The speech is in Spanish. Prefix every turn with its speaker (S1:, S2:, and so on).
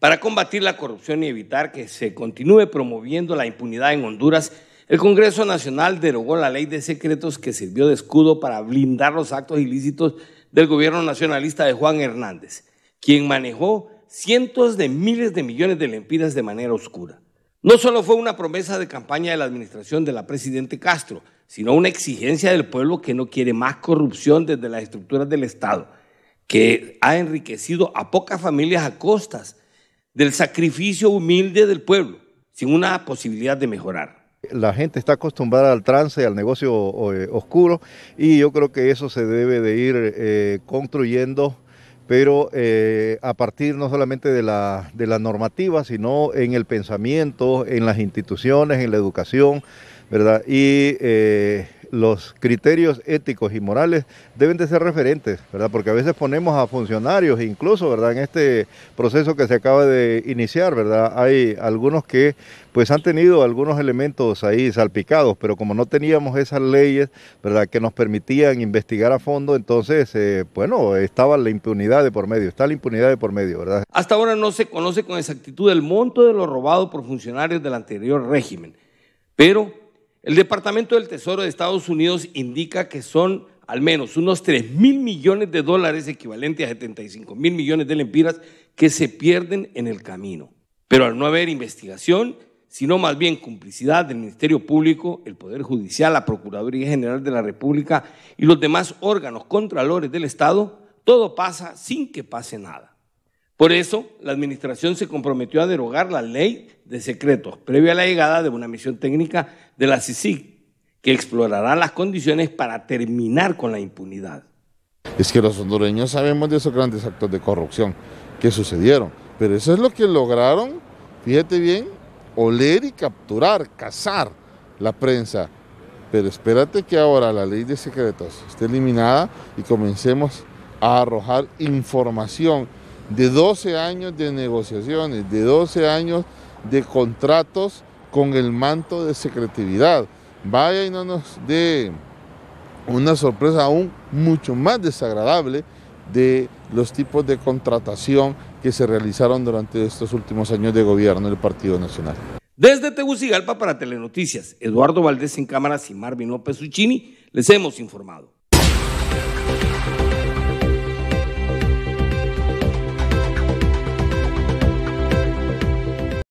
S1: Para combatir la corrupción y evitar que se continúe promoviendo la impunidad en Honduras, el Congreso Nacional derogó la ley de secretos que sirvió de escudo para blindar los actos ilícitos del gobierno nacionalista de Juan Hernández, quien manejó cientos de miles de millones de lempiras de manera oscura. No solo fue una promesa de campaña de la administración de la presidente Castro, sino una exigencia del pueblo que no quiere más corrupción desde las estructuras del Estado, que ha enriquecido a pocas familias a costas del sacrificio humilde del pueblo, sin una posibilidad de mejorar.
S2: La gente está acostumbrada al trance, al negocio eh, oscuro, y yo creo que eso se debe de ir eh, construyendo pero eh, a partir no solamente de la, de normativa, sino en el pensamiento, en las instituciones, en la educación, ¿verdad? Y los criterios éticos y morales deben de ser referentes, ¿verdad? Porque a veces ponemos a funcionarios, incluso, ¿verdad? En este proceso que se acaba de iniciar, ¿verdad? Hay algunos que pues han tenido algunos elementos ahí salpicados, pero como no teníamos esas leyes, ¿verdad? Que nos permitían investigar a fondo, entonces, eh, bueno, estaba la impunidad de por medio, está la impunidad de por medio, ¿verdad?
S1: Hasta ahora no se conoce con exactitud el monto de lo robado por funcionarios del anterior régimen, pero el Departamento del Tesoro de Estados Unidos indica que son al menos unos 3 mil millones de dólares equivalentes a 75 mil millones de lempiras que se pierden en el camino. Pero al no haber investigación, sino más bien complicidad del Ministerio Público, el Poder Judicial, la Procuraduría General de la República y los demás órganos contralores del Estado, todo pasa sin que pase nada. Por eso, la Administración se comprometió a derogar la ley de secretos previo a la llegada de una misión técnica de la CICIC que explorará las condiciones para terminar con la impunidad.
S3: Es que los hondureños sabemos de esos grandes actos de corrupción que sucedieron, pero eso es lo que lograron, fíjate bien, oler y capturar, cazar la prensa. Pero espérate que ahora la ley de secretos esté eliminada y comencemos a arrojar información de 12 años de negociaciones, de 12 años de contratos con el manto de secretividad. Vaya y no nos dé una sorpresa aún mucho más desagradable de los tipos de contratación que se realizaron durante estos últimos años de gobierno del Partido Nacional.
S1: Desde Tegucigalpa para Telenoticias, Eduardo Valdés en cámaras y Marvin López Uccini, les hemos informado.